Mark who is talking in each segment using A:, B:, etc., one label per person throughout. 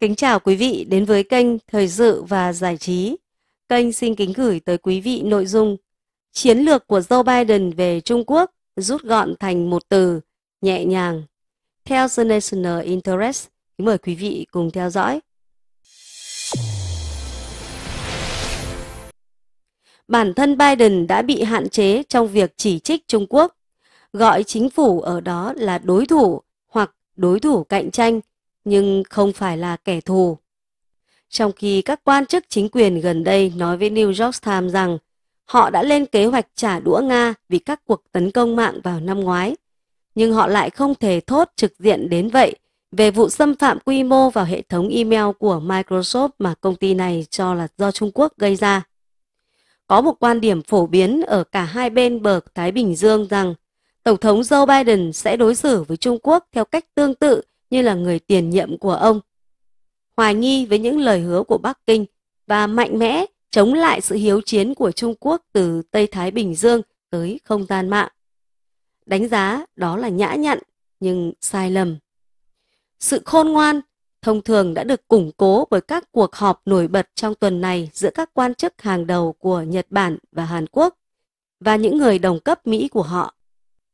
A: Kính chào quý vị đến với kênh Thời sự và Giải trí. Kênh xin kính gửi tới quý vị nội dung Chiến lược của Joe Biden về Trung Quốc rút gọn thành một từ, nhẹ nhàng. Theo The National Interest, mời quý vị cùng theo dõi. Bản thân Biden đã bị hạn chế trong việc chỉ trích Trung Quốc, gọi chính phủ ở đó là đối thủ hoặc đối thủ cạnh tranh nhưng không phải là kẻ thù. Trong khi các quan chức chính quyền gần đây nói với New York Times rằng họ đã lên kế hoạch trả đũa Nga vì các cuộc tấn công mạng vào năm ngoái, nhưng họ lại không thể thốt trực diện đến vậy về vụ xâm phạm quy mô vào hệ thống email của Microsoft mà công ty này cho là do Trung Quốc gây ra. Có một quan điểm phổ biến ở cả hai bên bờ Thái Bình Dương rằng Tổng thống Joe Biden sẽ đối xử với Trung Quốc theo cách tương tự như là người tiền nhiệm của ông. Hoài nghi với những lời hứa của Bắc Kinh và mạnh mẽ chống lại sự hiếu chiến của Trung Quốc từ Tây Thái Bình Dương tới không gian mạng. Đánh giá đó là nhã nhặn nhưng sai lầm. Sự khôn ngoan thông thường đã được củng cố bởi các cuộc họp nổi bật trong tuần này giữa các quan chức hàng đầu của Nhật Bản và Hàn Quốc và những người đồng cấp Mỹ của họ.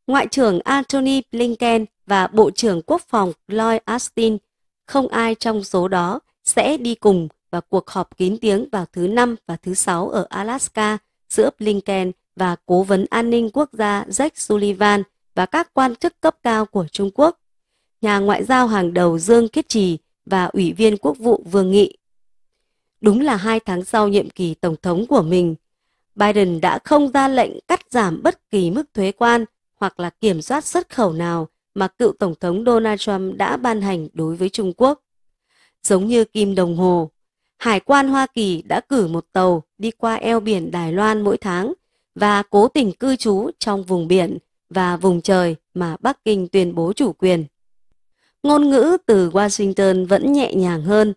A: Ngoại trưởng Antony Blinken và Bộ trưởng Quốc phòng Lloyd Austin, không ai trong số đó sẽ đi cùng và cuộc họp kín tiếng vào thứ năm và thứ sáu ở Alaska giữa Blinken và Cố vấn An ninh Quốc gia Jake Sullivan và các quan chức cấp cao của Trung Quốc, nhà ngoại giao hàng đầu Dương Kiết Trì và Ủy viên Quốc vụ Vương Nghị. Đúng là hai tháng sau nhiệm kỳ Tổng thống của mình, Biden đã không ra lệnh cắt giảm bất kỳ mức thuế quan hoặc là kiểm soát xuất khẩu nào mà cựu Tổng thống Donald Trump đã ban hành đối với Trung Quốc. Giống như kim đồng hồ, Hải quan Hoa Kỳ đã cử một tàu đi qua eo biển Đài Loan mỗi tháng và cố tình cư trú trong vùng biển và vùng trời mà Bắc Kinh tuyên bố chủ quyền. Ngôn ngữ từ Washington vẫn nhẹ nhàng hơn.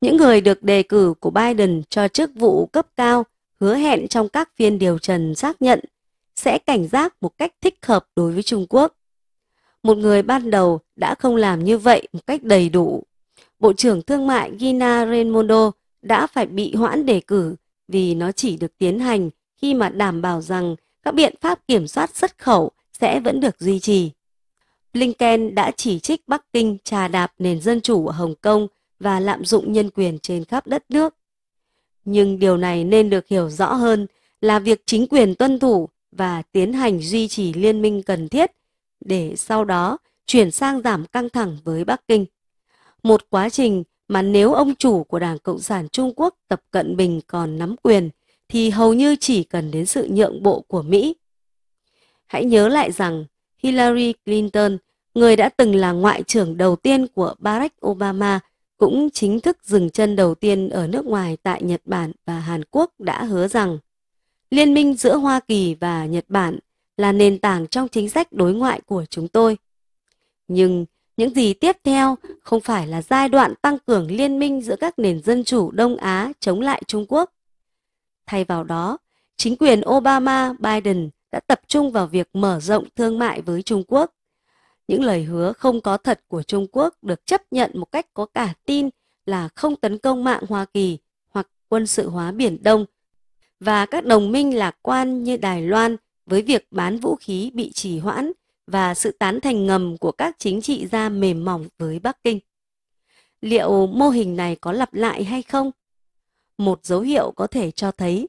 A: Những người được đề cử của Biden cho chức vụ cấp cao hứa hẹn trong các phiên điều trần xác nhận sẽ cảnh giác một cách thích hợp đối với Trung Quốc. Một người ban đầu đã không làm như vậy một cách đầy đủ. Bộ trưởng Thương mại Gina Raimondo đã phải bị hoãn đề cử vì nó chỉ được tiến hành khi mà đảm bảo rằng các biện pháp kiểm soát xuất khẩu sẽ vẫn được duy trì. Blinken đã chỉ trích Bắc Kinh trà đạp nền dân chủ ở Hồng Kông và lạm dụng nhân quyền trên khắp đất nước. Nhưng điều này nên được hiểu rõ hơn là việc chính quyền tuân thủ và tiến hành duy trì liên minh cần thiết để sau đó chuyển sang giảm căng thẳng với Bắc Kinh. Một quá trình mà nếu ông chủ của Đảng Cộng sản Trung Quốc Tập Cận Bình còn nắm quyền thì hầu như chỉ cần đến sự nhượng bộ của Mỹ. Hãy nhớ lại rằng Hillary Clinton, người đã từng là ngoại trưởng đầu tiên của Barack Obama, cũng chính thức dừng chân đầu tiên ở nước ngoài tại Nhật Bản và Hàn Quốc đã hứa rằng Liên minh giữa Hoa Kỳ và Nhật Bản là nền tảng trong chính sách đối ngoại của chúng tôi. Nhưng những gì tiếp theo không phải là giai đoạn tăng cường liên minh giữa các nền dân chủ Đông Á chống lại Trung Quốc. Thay vào đó, chính quyền Obama-Biden đã tập trung vào việc mở rộng thương mại với Trung Quốc. Những lời hứa không có thật của Trung Quốc được chấp nhận một cách có cả tin là không tấn công mạng Hoa Kỳ hoặc quân sự hóa Biển Đông và các đồng minh lạc quan như Đài Loan với việc bán vũ khí bị trì hoãn và sự tán thành ngầm của các chính trị gia mềm mỏng với Bắc Kinh. Liệu mô hình này có lặp lại hay không? Một dấu hiệu có thể cho thấy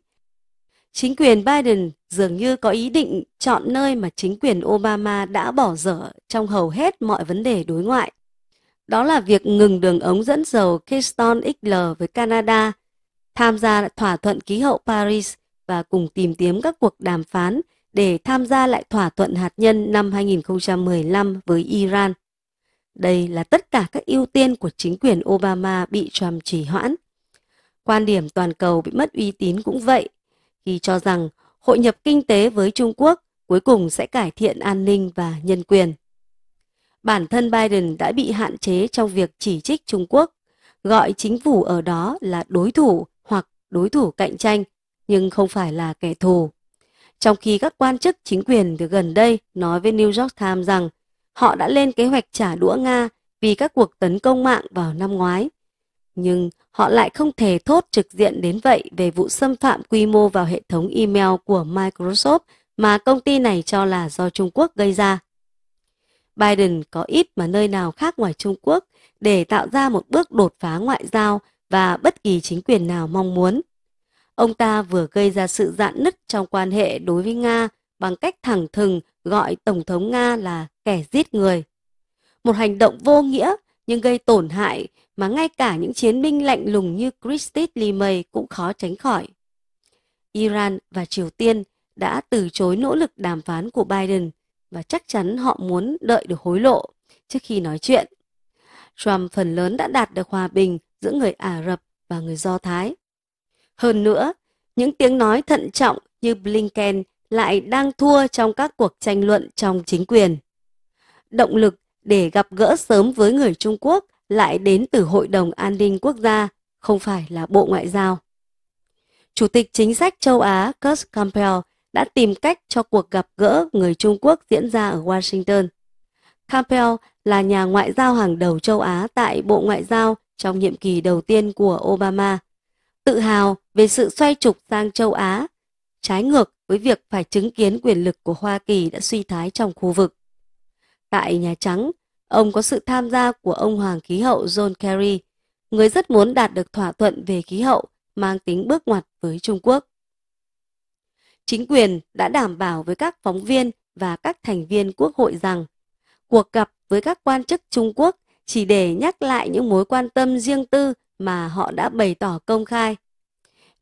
A: chính quyền Biden dường như có ý định chọn nơi mà chính quyền Obama đã bỏ dở trong hầu hết mọi vấn đề đối ngoại. Đó là việc ngừng đường ống dẫn dầu Keystone XL với Canada tham gia thỏa thuận khí hậu Paris và cùng tìm kiếm các cuộc đàm phán để tham gia lại thỏa thuận hạt nhân năm 2015 với Iran. Đây là tất cả các ưu tiên của chính quyền Obama bị Trump trì hoãn. Quan điểm toàn cầu bị mất uy tín cũng vậy, khi cho rằng hội nhập kinh tế với Trung Quốc cuối cùng sẽ cải thiện an ninh và nhân quyền. Bản thân Biden đã bị hạn chế trong việc chỉ trích Trung Quốc, gọi chính phủ ở đó là đối thủ đối thủ cạnh tranh, nhưng không phải là kẻ thù. Trong khi các quan chức chính quyền từ gần đây nói với New York Times rằng họ đã lên kế hoạch trả đũa Nga vì các cuộc tấn công mạng vào năm ngoái. Nhưng họ lại không thể thốt trực diện đến vậy về vụ xâm phạm quy mô vào hệ thống email của Microsoft mà công ty này cho là do Trung Quốc gây ra. Biden có ít mà nơi nào khác ngoài Trung Quốc để tạo ra một bước đột phá ngoại giao và bất kỳ chính quyền nào mong muốn. Ông ta vừa gây ra sự dạn nứt trong quan hệ đối với Nga bằng cách thẳng thừng gọi Tổng thống Nga là kẻ giết người. Một hành động vô nghĩa nhưng gây tổn hại mà ngay cả những chiến binh lạnh lùng như Christine Limay cũng khó tránh khỏi. Iran và Triều Tiên đã từ chối nỗ lực đàm phán của Biden và chắc chắn họ muốn đợi được hối lộ trước khi nói chuyện. Trump phần lớn đã đạt được hòa bình giữa người Ả Rập và người Do Thái. Hơn nữa, những tiếng nói thận trọng như Blinken lại đang thua trong các cuộc tranh luận trong chính quyền. Động lực để gặp gỡ sớm với người Trung Quốc lại đến từ Hội đồng An ninh Quốc gia, không phải là Bộ Ngoại giao. Chủ tịch chính sách châu Á Kurt Campbell đã tìm cách cho cuộc gặp gỡ người Trung Quốc diễn ra ở Washington. Campbell là nhà ngoại giao hàng đầu châu Á tại Bộ Ngoại giao trong nhiệm kỳ đầu tiên của Obama, tự hào về sự xoay trục sang châu Á, trái ngược với việc phải chứng kiến quyền lực của Hoa Kỳ đã suy thái trong khu vực. Tại Nhà Trắng, ông có sự tham gia của ông Hoàng khí hậu John Kerry, người rất muốn đạt được thỏa thuận về khí hậu mang tính bước ngoặt với Trung Quốc. Chính quyền đã đảm bảo với các phóng viên và các thành viên quốc hội rằng cuộc gặp với các quan chức Trung Quốc chỉ để nhắc lại những mối quan tâm riêng tư mà họ đã bày tỏ công khai.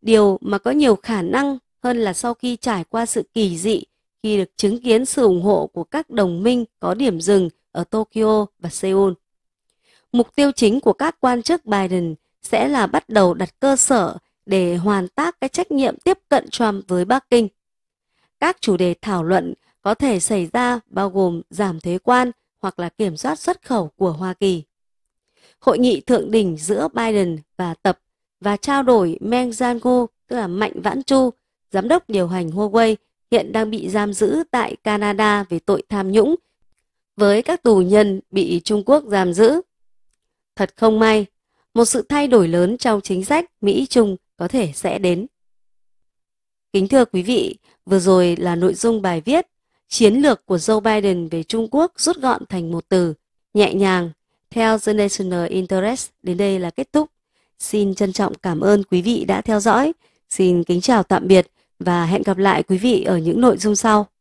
A: Điều mà có nhiều khả năng hơn là sau khi trải qua sự kỳ dị khi được chứng kiến sự ủng hộ của các đồng minh có điểm dừng ở Tokyo và Seoul. Mục tiêu chính của các quan chức Biden sẽ là bắt đầu đặt cơ sở để hoàn tác cái trách nhiệm tiếp cận Trump với Bắc Kinh. Các chủ đề thảo luận có thể xảy ra bao gồm giảm thuế quan, hoặc là kiểm soát xuất khẩu của Hoa Kỳ. Hội nghị thượng đỉnh giữa Biden và Tập và trao đổi Meng Zangu, tức là Mạnh Vãn Chu, giám đốc điều hành Huawei, hiện đang bị giam giữ tại Canada về tội tham nhũng với các tù nhân bị Trung Quốc giam giữ. Thật không may, một sự thay đổi lớn trong chính sách Mỹ-Trung có thể sẽ đến. Kính thưa quý vị, vừa rồi là nội dung bài viết chiến lược của Joe Biden về Trung Quốc rút gọn thành một từ, nhẹ nhàng, theo The National Interest. Đến đây là kết thúc. Xin trân trọng cảm ơn quý vị đã theo dõi. Xin kính chào tạm biệt và hẹn gặp lại quý vị ở những nội dung sau.